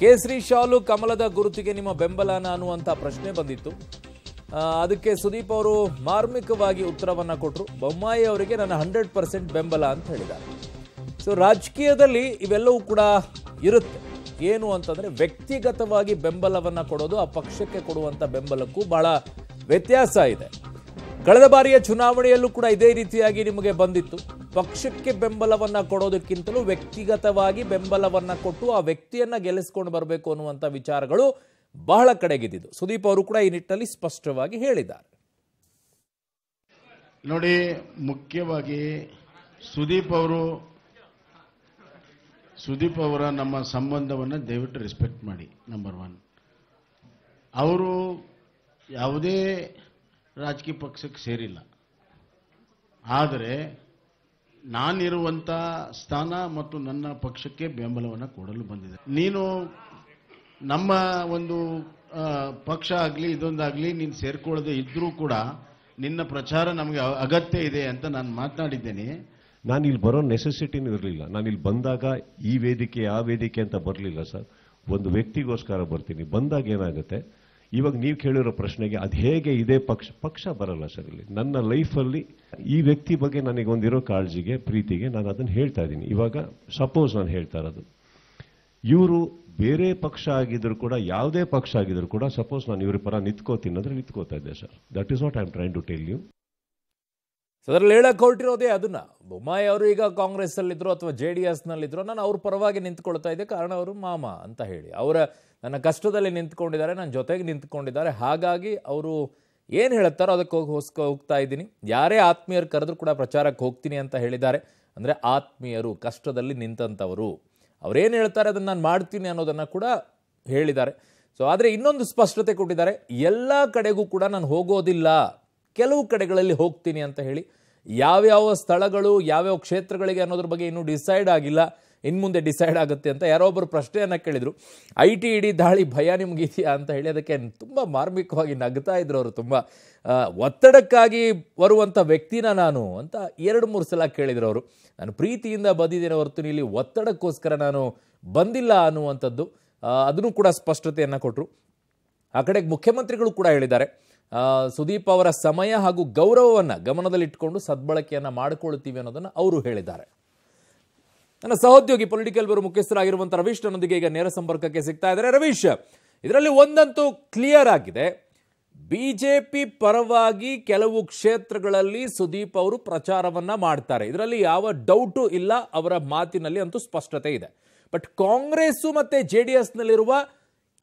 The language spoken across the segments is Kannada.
ಕೇಸರಿ ಶಾಲು ಕಮಲದ ಗುರುತಿಗೆ ನಿಮ್ಮ ಬೆಂಬಲನ ಅನ್ನುವಂಥ ಪ್ರಶ್ನೆ ಬಂದಿತ್ತು ಅದಕ್ಕೆ ಸುದೀಪ್ ಅವರು ಮಾರ್ಮಿಕವಾಗಿ ಉತ್ತರವನ್ನು ಕೊಟ್ಟರು ಬೊಮ್ಮಾಯಿ ಅವರಿಗೆ ನನ್ನ ಹಂಡ್ರೆಡ್ ಪರ್ಸೆಂಟ್ ಬೆಂಬಲ ಅಂತ ಹೇಳಿದ್ದಾರೆ ಸೊ ರಾಜಕೀಯದಲ್ಲಿ ಇವೆಲ್ಲವೂ ಕೂಡ ಇರುತ್ತೆ ಏನು ಅಂತಂದರೆ ವ್ಯಕ್ತಿಗತವಾಗಿ ಬೆಂಬಲವನ್ನು ಕೊಡೋದು ಆ ಪಕ್ಷಕ್ಕೆ ಕೊಡುವಂಥ ಬೆಂಬಲಕ್ಕೂ ಬಹಳ ವ್ಯತ್ಯಾಸ ಇದೆ ಕಳೆದ ಬಾರಿಯ ಚುನಾವಣೆಯಲ್ಲೂ ಕೂಡ ಇದೇ ರೀತಿಯಾಗಿ ನಿಮಗೆ ಬಂದಿತ್ತು ಪಕ್ಷಕ್ಕೆ ಬೆಂಬಲವನ್ನ ಕೊಡೋದಕ್ಕಿಂತಲೂ ವ್ಯಕ್ತಿಗತವಾಗಿ ಬೆಂಬಲವನ್ನ ಕೊಟ್ಟು ಆ ವ್ಯಕ್ತಿಯನ್ನ ಗೆಲ್ಲಿಸ್ಕೊಂಡು ಬರಬೇಕು ಅನ್ನುವಂಥ ವಿಚಾರಗಳು ಬಹಳ ಕಡೆಗಿದ್ದು ಸುದೀಪ್ ಅವರು ಕೂಡ ಈ ನಿಟ್ಟಿನಲ್ಲಿ ಸ್ಪಷ್ಟವಾಗಿ ಹೇಳಿದ್ದಾರೆ ನೋಡಿ ಮುಖ್ಯವಾಗಿ ಸುದೀಪ್ ಅವರು ಸುದೀಪ್ ಅವರ ನಮ್ಮ ಸಂಬಂಧವನ್ನು ದಯವಿಟ್ಟು ರೆಸ್ಪೆಕ್ಟ್ ಮಾಡಿ ನಂಬರ್ ಒನ್ ಅವರು ಯಾವುದೇ ರಾಜಕೀಯ ಪಕ್ಷಕ್ಕೆ ಸೇರಿಲ್ಲ ಆದರೆ ನಾನಿರುವಂತ ಸ್ಥಾನ ಮತ್ತು ನನ್ನ ಪಕ್ಷಕ್ಕೆ ಬೆಂಬಲವನ್ನು ಕೊಡಲು ಬಂದಿದೆ ನೀನು ನಮ್ಮ ಒಂದು ಪಕ್ಷ ಆಗಲಿ ಇದೊಂದಾಗಲಿ ನೀನು ಸೇರ್ಕೊಳ್ಳದೆ ಇದ್ರೂ ಕೂಡ ನಿನ್ನ ಪ್ರಚಾರ ನಮಗೆ ಅಗತ್ಯ ಇದೆ ಅಂತ ನಾನು ಮಾತನಾಡಿದ್ದೇನೆ ನಾನು ಇಲ್ಲಿ ಬರೋ ನೆಸೆಸಿಟಿನೂ ಇರಲಿಲ್ಲ ನಾನು ಇಲ್ಲಿ ಬಂದಾಗ ಈ ವೇದಿಕೆ ಆ ವೇದಿಕೆ ಅಂತ ಬರಲಿಲ್ಲ ಸರ್ ಒಂದು ವ್ಯಕ್ತಿಗೋಸ್ಕರ ಬರ್ತೀನಿ ಬಂದಾಗ ಏನಾಗುತ್ತೆ ಇವಾಗ ನೀವು ಕೇಳಿರೋ ಪ್ರಶ್ನೆಗೆ ಅದು ಹೇಗೆ ಇದೇ ಪಕ್ಷ ಪಕ್ಷ ಬರಲ್ಲ ಸರ್ ಇಲ್ಲಿ ನನ್ನ ಲೈಫಲ್ಲಿ ಈ ವ್ಯಕ್ತಿ ಬಗ್ಗೆ ನನಗೊಂದಿರೋ ಕಾಳಜಿಗೆ ಪ್ರೀತಿಗೆ ನಾನು ಅದನ್ನು ಹೇಳ್ತಾ ಇದ್ದೀನಿ ಇವಾಗ ಸಪೋಸ್ ನಾನು ಹೇಳ್ತಾ ಇರೋದು ಇವರು ಬೇರೆ ಪಕ್ಷ ಆಗಿದ್ರು ಕೂಡ ಯಾವುದೇ ಪಕ್ಷ ಆಗಿದ್ರು ಕೂಡ ಸಪೋಸ್ ನಾನು ಇವ್ರ ಪರ ನಿಂತ್ಕೋತೀನಿ ಅಂದರೆ ನಿಂತ್ಕೋತಾ ಇದ್ದೆ sir that is what I am trying to tell you ಅದರಲ್ಲಿ ಹೇಳಕ್ಕೆ ಹೊರಟಿರೋದೇ ಅದನ್ನ ಬೊಮ್ಮಾಯಿ ಅವರು ಈಗ ಕಾಂಗ್ರೆಸ್ಸಲ್ಲಿದ್ದರು ಅಥವಾ ಜೆ ಡಿ ಎಸ್ನಲ್ಲಿದ್ದರು ನಾನು ಅವ್ರ ಪರವಾಗಿ ನಿಂತ್ಕೊಳ್ತಾ ಇದ್ದೆ ಕಾರಣ ಅವರು ಮಾಮ ಅಂತ ಹೇಳಿ ಅವರ ನನ್ನ ಕಷ್ಟದಲ್ಲಿ ನಿಂತ್ಕೊಂಡಿದ್ದಾರೆ ನನ್ನ ಜೊತೆಗೆ ನಿಂತ್ಕೊಂಡಿದ್ದಾರೆ ಹಾಗಾಗಿ ಅವರು ಏನು ಹೇಳ್ತಾರೋ ಅದಕ್ಕೆ ಹೋಗಿ ಹೋಗ್ತಾ ಇದ್ದೀನಿ ಯಾರೇ ಆತ್ಮೀಯರು ಕರೆದ್ರೂ ಕೂಡ ಪ್ರಚಾರಕ್ಕೆ ಹೋಗ್ತೀನಿ ಅಂತ ಹೇಳಿದ್ದಾರೆ ಅಂದರೆ ಆತ್ಮೀಯರು ಕಷ್ಟದಲ್ಲಿ ನಿಂತಂಥವರು ಅವರೇನು ಹೇಳ್ತಾರೆ ಅದನ್ನು ನಾನು ಮಾಡ್ತೀನಿ ಅನ್ನೋದನ್ನು ಕೂಡ ಹೇಳಿದ್ದಾರೆ ಸೊ ಆದರೆ ಇನ್ನೊಂದು ಸ್ಪಷ್ಟತೆ ಕೊಟ್ಟಿದ್ದಾರೆ ಎಲ್ಲ ಕಡೆಗೂ ಕೂಡ ನಾನು ಹೋಗೋದಿಲ್ಲ ಕೆಲವು ಕಡೆಗಳಲ್ಲಿ ಹೋಗ್ತೀನಿ ಅಂತ ಹೇಳಿ ಯಾವ್ಯಾವ ಸ್ಥಳಗಳು ಯಾವ್ಯಾವ ಕ್ಷೇತ್ರಗಳಿಗೆ ಅನ್ನೋದ್ರ ಬಗ್ಗೆ ಇನ್ನೂ ಡಿಸೈಡ್ ಆಗಿಲ್ಲ ಇನ್ನು ಮುಂದೆ ಡಿಸೈಡ್ ಆಗುತ್ತೆ ಅಂತ ಯಾರೋ ಒಬ್ಬರು ಪ್ರಶ್ನೆಯನ್ನು ಕೇಳಿದರು ಐ ಟಿ ಇಡಿ ದಾಳಿ ಭಯ ನಿಮಗಿದೆಯಾ ಅಂತ ಹೇಳಿ ಅದಕ್ಕೆ ತುಂಬ ಮಾರ್ಮಿಕವಾಗಿ ನಗ್ತಾ ಇದ್ರು ಅವರು ತುಂಬ ಒತ್ತಡಕ್ಕಾಗಿ ಬರುವಂಥ ವ್ಯಕ್ತಿನ ನಾನು ಅಂತ ಎರಡು ಮೂರು ಸಲ ಕೇಳಿದ್ರು ಅವರು ನಾನು ಪ್ರೀತಿಯಿಂದ ಬಂದಿದ್ದೇನೆ ಹೊರತು ಇಲ್ಲಿ ಒತ್ತಡಕ್ಕೋಸ್ಕರ ನಾನು ಬಂದಿಲ್ಲ ಅನ್ನುವಂಥದ್ದು ಅದನ್ನು ಕೂಡ ಸ್ಪಷ್ಟತೆಯನ್ನು ಕೊಟ್ಟರು ಆ ಕಡೆಗೆ ಮುಖ್ಯಮಂತ್ರಿಗಳು ಕೂಡ ಹೇಳಿದ್ದಾರೆ ಸುದೀಪ್ ಅವರ ಸಮಯ ಹಾಗೂ ಗೌರವವನ್ನು ಗಮನದಲ್ಲಿಟ್ಟುಕೊಂಡು ಸದ್ಬಳಕೆಯನ್ನು ಮಾಡಿಕೊಳ್ಳುತ್ತೀವಿ ಅನ್ನೋದನ್ನು ಅವರು ಹೇಳಿದ್ದಾರೆ ನನ್ನ ಸಹೋದ್ಯೋಗಿ ಪೊಲಿಟಿಕಲ್ ಬರು ಮುಖ್ಯಸ್ಥರಾಗಿರುವಂಥ ರವೀಶ್ ನನ್ನೊಂದಿಗೆ ಈಗ ನೇರ ಸಂಪರ್ಕಕ್ಕೆ ಸಿಗ್ತಾ ಇದ್ದಾರೆ ರವೀಶ್ ಇದರಲ್ಲಿ ಒಂದಂತೂ ಕ್ಲಿಯರ್ ಆಗಿದೆ ಬಿ ಜೆ ಪಿ ಪರವಾಗಿ ಕೆಲವು ಕ್ಷೇತ್ರಗಳಲ್ಲಿ ಸುದೀಪ್ ಅವರು ಪ್ರಚಾರವನ್ನು ಮಾಡ್ತಾರೆ ಇದರಲ್ಲಿ ಯಾವ ಡೌಟು ಇಲ್ಲ ಅವರ ಮಾತಿನಲ್ಲಿ ಅಂತೂ ಸ್ಪಷ್ಟತೆ ಇದೆ ಬಟ್ ಕಾಂಗ್ರೆಸ್ಸು ಮತ್ತು ಜೆ ಡಿ ಎಸ್ನಲ್ಲಿರುವ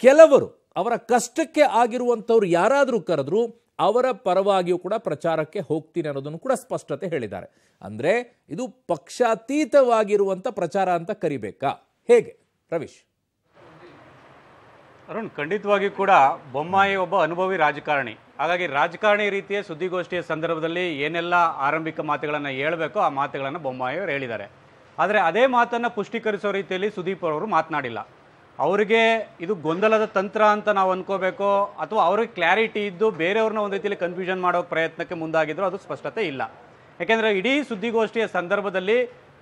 ಕೆಲವರು ಅವರ ಕಷ್ಟಕ್ಕೆ ಆಗಿರುವಂಥವ್ರು ಯಾರಾದರೂ ಕರೆದ್ರು ಅವರ ಪರವಾಗಿಯೂ ಕೂಡ ಪ್ರಚಾರಕ್ಕೆ ಹೋಗ್ತೀನಿ ಅನ್ನೋದನ್ನು ಕೂಡ ಸ್ಪಷ್ಟತೆ ಹೇಳಿದ್ದಾರೆ ಅಂದರೆ ಇದು ಪಕ್ಷಾತೀತವಾಗಿರುವಂಥ ಪ್ರಚಾರ ಅಂತ ಕರಿಬೇಕಾ ಹೇಗೆ ರವೀಶ್ ಅರುಣ್ ಖಂಡಿತವಾಗಿ ಕೂಡ ಬೊಮ್ಮಾಯಿ ಒಬ್ಬ ಅನುಭವಿ ರಾಜಕಾರಣಿ ಹಾಗಾಗಿ ರಾಜಕಾರಣಿ ರೀತಿಯ ಸುದ್ದಿಗೋಷ್ಠಿಯ ಸಂದರ್ಭದಲ್ಲಿ ಏನೆಲ್ಲ ಆರಂಭಿಕ ಮಾತುಗಳನ್ನು ಹೇಳಬೇಕೋ ಆ ಮಾತುಗಳನ್ನು ಬೊಮ್ಮಾಯಿ ಅವರು ಹೇಳಿದ್ದಾರೆ ಆದರೆ ಅದೇ ಮಾತನ್ನು ಪುಷ್ಟೀಕರಿಸೋ ರೀತಿಯಲ್ಲಿ ಸುದೀಪ್ ಅವರು ಮಾತನಾಡಿಲ್ಲ ಅವರಿಗೆ ಇದು ಗೊಂದಲದ ತಂತ್ರ ಅಂತ ನಾವು ಅನ್ಕೋಬೇಕು ಅಥವಾ ಅವ್ರಿಗೆ ಕ್ಲಾರಿಟಿ ಇದ್ದು ಬೇರೆಯವ್ರನ್ನ ಒಂದು ರೀತಿಯಲ್ಲಿ ಕನ್ಫ್ಯೂಷನ್ ಮಾಡೋ ಪ್ರಯತ್ನಕ್ಕೆ ಮುಂದಾಗಿದ್ರು ಅದು ಸ್ಪಷ್ಟತೆ ಇಲ್ಲ ಯಾಕೆಂದರೆ ಇಡೀ ಸುದ್ದಿಗೋಷ್ಠಿಯ ಸಂದರ್ಭದಲ್ಲಿ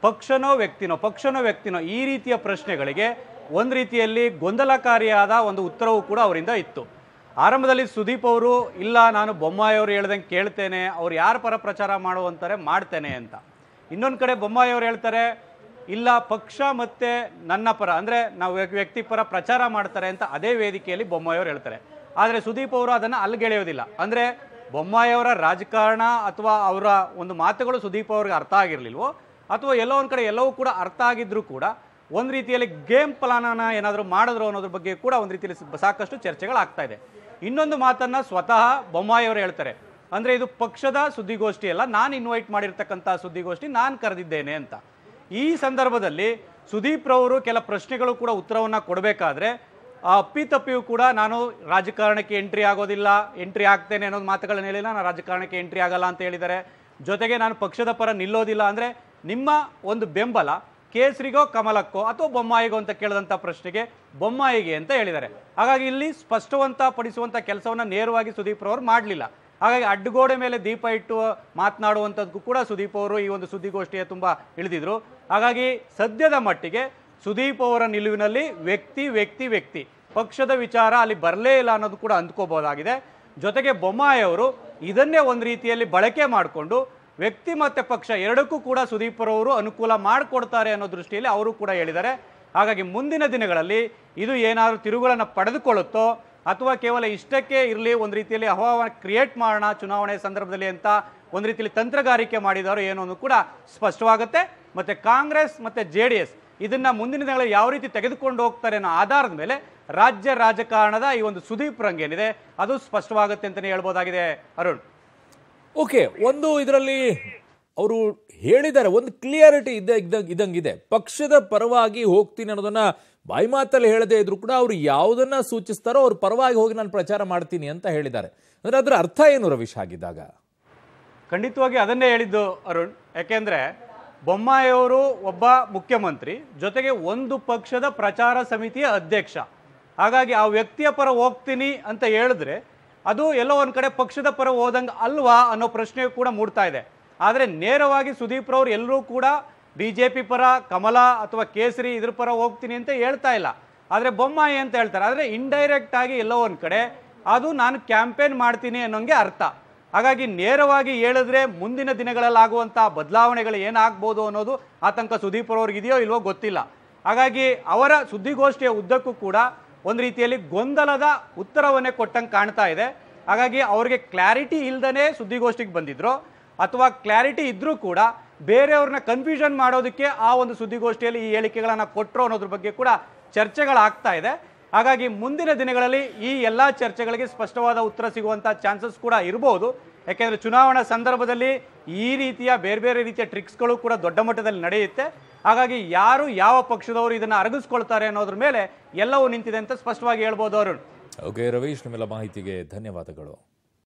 ಪಕ್ಷನೋ ವ್ಯಕ್ತಿನೋ ಪಕ್ಷನೋ ವ್ಯಕ್ತಿನೋ ಈ ರೀತಿಯ ಪ್ರಶ್ನೆಗಳಿಗೆ ಒಂದು ರೀತಿಯಲ್ಲಿ ಗೊಂದಲಕಾರಿಯಾದ ಒಂದು ಉತ್ತರವೂ ಕೂಡ ಅವರಿಂದ ಇತ್ತು ಆರಂಭದಲ್ಲಿ ಸುದೀಪ್ ಅವರು ಇಲ್ಲ ನಾನು ಬೊಮ್ಮಾಯಿಯವರು ಹೇಳ್ದಂಗೆ ಕೇಳ್ತೇನೆ ಅವ್ರು ಯಾರ ಪರ ಪ್ರಚಾರ ಮಾಡುವಂತಾರೆ ಮಾಡ್ತೇನೆ ಅಂತ ಇನ್ನೊಂದು ಕಡೆ ಬೊಮ್ಮಾಯಿಯವರು ಹೇಳ್ತಾರೆ ಇಲ್ಲ ಪಕ್ಷ ಮತ್ತು ನನ್ನ ಪರ ಅಂದರೆ ನಾವು ವ್ಯಕ್ತಿ ಪರ ಪ್ರಚಾರ ಮಾಡ್ತಾರೆ ಅಂತ ಅದೇ ವೇದಿಕೆಯಲ್ಲಿ ಬೊಮ್ಮಾಯಿಯವರು ಹೇಳ್ತಾರೆ ಆದರೆ ಸುದೀಪ್ ಅವರು ಅದನ್ನು ಅಲ್ಲಿಗೆಳೆಯೋದಿಲ್ಲ ಅಂದರೆ ಬೊಮ್ಮಾಯಿಯವರ ರಾಜಕಾರಣ ಅಥವಾ ಅವರ ಒಂದು ಮಾತುಗಳು ಸುದೀಪ್ ಅವ್ರಿಗೆ ಅರ್ಥ ಆಗಿರಲಿಲ್ವೋ ಅಥವಾ ಎಲ್ಲೋ ಒಂದು ಕಡೆ ಎಲ್ಲವೂ ಕೂಡ ಅರ್ಥ ಆಗಿದ್ದರೂ ಕೂಡ ಒಂದು ರೀತಿಯಲ್ಲಿ ಗೇಮ್ ಪ್ಲಾನನ ಏನಾದರೂ ಮಾಡಿದ್ರು ಅನ್ನೋದ್ರ ಬಗ್ಗೆ ಕೂಡ ಒಂದು ರೀತಿಯಲ್ಲಿ ಸಾಕಷ್ಟು ಚರ್ಚೆಗಳಾಗ್ತಾ ಇದೆ ಇನ್ನೊಂದು ಮಾತನ್ನು ಸ್ವತಃ ಅವರು ಹೇಳ್ತಾರೆ ಅಂದರೆ ಇದು ಪಕ್ಷದ ಸುದ್ದಿಗೋಷ್ಠಿ ಅಲ್ಲ ನಾನು ಇನ್ವೈಟ್ ಮಾಡಿರ್ತಕ್ಕಂಥ ಸುದ್ದಿಗೋಷ್ಠಿ ನಾನು ಕರೆದಿದ್ದೇನೆ ಅಂತ ಈ ಸಂದರ್ಭದಲ್ಲಿ ಸುದೀಪ್ ರವರು ಕೆಲ ಪ್ರಶ್ನೆಗಳು ಕೂಡ ಉತ್ತರವನ್ನು ಕೊಡಬೇಕಾದ್ರೆ ಆ ಅಪ್ಪಿತಪ್ಪಿಯೂ ಕೂಡ ನಾನು ರಾಜಕಾರಣಕ್ಕೆ ಎಂಟ್ರಿ ಆಗೋದಿಲ್ಲ ಎಂಟ್ರಿ ಆಗ್ತೇನೆ ಅನ್ನೋದು ಮಾತುಗಳನ್ನ ಹೇಳಿಲ್ಲ ನಾನು ರಾಜಕಾರಣಕ್ಕೆ ಎಂಟ್ರಿ ಆಗಲ್ಲ ಅಂತ ಹೇಳಿದ್ದಾರೆ ಜೊತೆಗೆ ನಾನು ಪಕ್ಷದ ಪರ ನಿಲ್ಲೋದಿಲ್ಲ ಅಂದರೆ ನಿಮ್ಮ ಒಂದು ಬೆಂಬಲ ಕೇಸರಿಗೋ ಕಮಲಕ್ಕೋ ಅಥವಾ ಬೊಮ್ಮಾಯಿಗೋ ಅಂತ ಕೇಳಿದಂಥ ಪ್ರಶ್ನೆಗೆ ಬೊಮ್ಮಾಯಿಗೆ ಅಂತ ಹೇಳಿದ್ದಾರೆ ಹಾಗಾಗಿ ಇಲ್ಲಿ ಸ್ಪಷ್ಟವಂತ ಪಡಿಸುವಂಥ ಕೆಲಸವನ್ನು ನೇರವಾಗಿ ಸುದೀಪ್ ರವರು ಮಾಡಲಿಲ್ಲ ಹಾಗಾಗಿ ಅಡ್ಡಗೋಡೆ ಮೇಲೆ ದೀಪ ಇಟ್ಟು ಮಾತನಾಡುವಂಥದ್ದು ಕೂಡ ಸುದೀಪ್ ಅವರು ಈ ಒಂದು ಸುದ್ದಿಗೋಷ್ಠಿಯ ತುಂಬ ಇಳಿದಿದ್ರು ಹಾಗಾಗಿ ಸದ್ಯದ ಮಟ್ಟಿಗೆ ಸುದೀಪ್ ಅವರ ನಿಲುವಿನಲ್ಲಿ ವ್ಯಕ್ತಿ ವ್ಯಕ್ತಿ ವ್ಯಕ್ತಿ ಪಕ್ಷದ ವಿಚಾರ ಅಲ್ಲಿ ಬರಲೇ ಇಲ್ಲ ಅನ್ನೋದು ಕೂಡ ಅಂದ್ಕೋಬೋದಾಗಿದೆ ಜೊತೆಗೆ ಬೊಮ್ಮಾಯಿ ಅವರು ಇದನ್ನೇ ಒಂದು ರೀತಿಯಲ್ಲಿ ಬಳಕೆ ಮಾಡಿಕೊಂಡು ವ್ಯಕ್ತಿ ಮತ್ತು ಪಕ್ಷ ಎರಡಕ್ಕೂ ಕೂಡ ಸುದೀಪರವರು ಅನುಕೂಲ ಮಾಡಿಕೊಡ್ತಾರೆ ಅನ್ನೋ ದೃಷ್ಟಿಯಲ್ಲಿ ಅವರು ಕೂಡ ಹೇಳಿದ್ದಾರೆ ಹಾಗಾಗಿ ಮುಂದಿನ ದಿನಗಳಲ್ಲಿ ಇದು ಏನಾದರೂ ತಿರುಗಳನ್ನು ಪಡೆದುಕೊಳ್ಳುತ್ತೋ ಅಥವಾ ಕೇವಲ ಇಷ್ಟಕ್ಕೆ ಇರಲಿ ಒಂದು ರೀತಿಯಲ್ಲಿ ಅಹವಾ ಕ್ರಿಯೇಟ್ ಮಾಡೋಣ ಚುನಾವಣೆ ಸಂದರ್ಭದಲ್ಲಿ ಅಂತ ಒಂದು ರೀತಿಯಲ್ಲಿ ತಂತ್ರಗಾರಿಕೆ ಮಾಡಿದಾರೋ ಏನೋ ಕೂಡ ಸ್ಪಷ್ಟವಾಗುತ್ತೆ ಮತ್ತು ಕಾಂಗ್ರೆಸ್ ಮತ್ತು ಜೆ ಡಿ ಎಸ್ ಇದನ್ನು ಮುಂದಿನ ದಿನಗಳಲ್ಲಿ ಯಾವ ರೀತಿ ತೆಗೆದುಕೊಂಡು ಹೋಗ್ತಾರೆ ಅನ್ನೋ ಆಧಾರದ ಮೇಲೆ ರಾಜ್ಯ ರಾಜಕಾರಣದ ಈ ಒಂದು ಸುದೀಪ್ ರಂಗ್ ಏನಿದೆ ಅದು ಸ್ಪಷ್ಟವಾಗುತ್ತೆ ಅಂತಲೇ ಹೇಳ್ಬೋದಾಗಿದೆ ಅರುಣ್ ಓಕೆ ಒಂದು ಇದರಲ್ಲಿ ಅವರು ಹೇಳಿದ್ದಾರೆ ಒಂದು ಕ್ಲಿಯರಿಟಿ ಇದ್ದ ಇದ್ದಂಗೆ ಇದ್ದಂಗಿದೆ ಪಕ್ಷದ ಪರವಾಗಿ ಹೋಗ್ತೀನಿ ಅನ್ನೋದನ್ನು ಬಾಯಿ ಮಾತಲ್ಲಿ ಹೇಳದೇ ಇದ್ರು ಕೂಡ ಅವರು ಯಾವುದನ್ನು ಸೂಚಿಸ್ತಾರೋ ಅವ್ರ ಪರವಾಗಿ ಹೋಗಿ ನಾನು ಪ್ರಚಾರ ಮಾಡ್ತೀನಿ ಅಂತ ಹೇಳಿದ್ದಾರೆ ಅಂದರೆ ಅದರ ಅರ್ಥ ಏನು ರವೀಶ್ ಆಗಿದ್ದಾಗ ಖಂಡಿತವಾಗಿ ಅದನ್ನೇ ಹೇಳಿದ್ದು ಅರುಣ್ ಯಾಕೆಂದರೆ ಬೊಮ್ಮಾಯಿಯವರು ಒಬ್ಬ ಮುಖ್ಯಮಂತ್ರಿ ಜೊತೆಗೆ ಒಂದು ಪಕ್ಷದ ಪ್ರಚಾರ ಸಮಿತಿಯ ಅಧ್ಯಕ್ಷ ಹಾಗಾಗಿ ಆ ವ್ಯಕ್ತಿಯ ಪರ ಹೋಗ್ತೀನಿ ಅಂತ ಹೇಳಿದ್ರೆ ಅದು ಎಲ್ಲೋ ಒಂದು ಕಡೆ ಪಕ್ಷದ ಪರ ಹೋದಂಗೆ ಅಲ್ವಾ ಅನ್ನೋ ಪ್ರಶ್ನೆಯೂ ಕೂಡ ಮೂಡ್ತಾ ಇದೆ ಆದರೆ ನೇರವಾಗಿ ಸುದೀಪ್ ರವರು ಎಲ್ಲರೂ ಕೂಡ ಬಿ ಜೆ ಪಿ ಪರ ಕಮಲ ಅಥವಾ ಕೇಸರಿ ಇದ್ರ ಪರ ಹೋಗ್ತೀನಿ ಅಂತ ಹೇಳ್ತಾ ಇಲ್ಲ ಆದರೆ ಬೊಮ್ಮಾಯಿ ಅಂತ ಹೇಳ್ತಾರೆ ಆದರೆ ಇಂಡೈರೆಕ್ಟ್ ಆಗಿ ಎಲ್ಲೋ ಒಂದು ಕಡೆ ಅದು ನಾನು ಕ್ಯಾಂಪೇನ್ ಮಾಡ್ತೀನಿ ಅನ್ನೋಂಗೆ ಅರ್ಥ ಹಾಗಾಗಿ ನೇರವಾಗಿ ಹೇಳಿದ್ರೆ ಮುಂದಿನ ದಿನಗಳಲ್ಲಿ ಆಗುವಂಥ ಬದಲಾವಣೆಗಳು ಏನಾಗ್ಬೋದು ಅನ್ನೋದು ಆತಂಕ ಸುದೀಪ್ ಅವ್ರಿಗಿದೆಯೋ ಇಲ್ವೋ ಗೊತ್ತಿಲ್ಲ ಹಾಗಾಗಿ ಅವರ ಸುದ್ದಿಗೋಷ್ಠಿಯ ಉದ್ದಕ್ಕೂ ಕೂಡ ಒಂದು ರೀತಿಯಲ್ಲಿ ಗೊಂದಲದ ಉತ್ತರವನ್ನೇ ಕೊಟ್ಟಂಗೆ ಕಾಣ್ತಾ ಇದೆ ಹಾಗಾಗಿ ಅವರಿಗೆ ಕ್ಲಾರಿಟಿ ಇಲ್ಲದೇ ಸುದ್ದಿಗೋಷ್ಠಿಗೆ ಬಂದಿದ್ದರು ಅಥವಾ ಕ್ಲಾರಿಟಿ ಇದ್ದರೂ ಕೂಡ ಬೇರೆಯವ್ರನ್ನ ಕನ್ಫ್ಯೂಷನ್ ಮಾಡೋದಕ್ಕೆ ಆ ಒಂದು ಸುದ್ದಿಗೋಷ್ಠಿಯಲ್ಲಿ ಈ ಹೇಳಿಕೆಗಳನ್ನು ಕೊಟ್ಟರು ಅನ್ನೋದ್ರ ಬಗ್ಗೆ ಕೂಡ ಚರ್ಚೆಗಳಾಗ್ತಾ ಇದೆ ಹಾಗಾಗಿ ಮುಂದಿನ ದಿನಗಳಲ್ಲಿ ಈ ಎಲ್ಲ ಚರ್ಚೆಗಳಿಗೆ ಸ್ಪಷ್ಟವಾದ ಉತ್ತರ ಸಿಗುವಂಥ ಚಾನ್ಸಸ್ ಕೂಡ ಇರಬಹುದು ಯಾಕೆಂದರೆ ಚುನಾವಣಾ ಸಂದರ್ಭದಲ್ಲಿ ಈ ರೀತಿಯ ಬೇರೆ ಬೇರೆ ರೀತಿಯ ಟ್ರಿಕ್ಸ್ಗಳು ಕೂಡ ದೊಡ್ಡ ಮಟ್ಟದಲ್ಲಿ ನಡೆಯುತ್ತೆ ಹಾಗಾಗಿ ಯಾರು ಯಾವ ಪಕ್ಷದವರು ಇದನ್ನು ಅರಗಿಸ್ಕೊಳ್ತಾರೆ ಅನ್ನೋದ್ರ ಮೇಲೆ ಎಲ್ಲವೂ ನಿಂತಿದೆ ಅಂತ ಸ್ಪಷ್ಟವಾಗಿ ಹೇಳ್ಬೋದು ಅವರು ಓಕೆ ರವೀಶ್ ನಿಮ್ಮೆಲ್ಲ ಮಾಹಿತಿಗೆ ಧನ್ಯವಾದಗಳು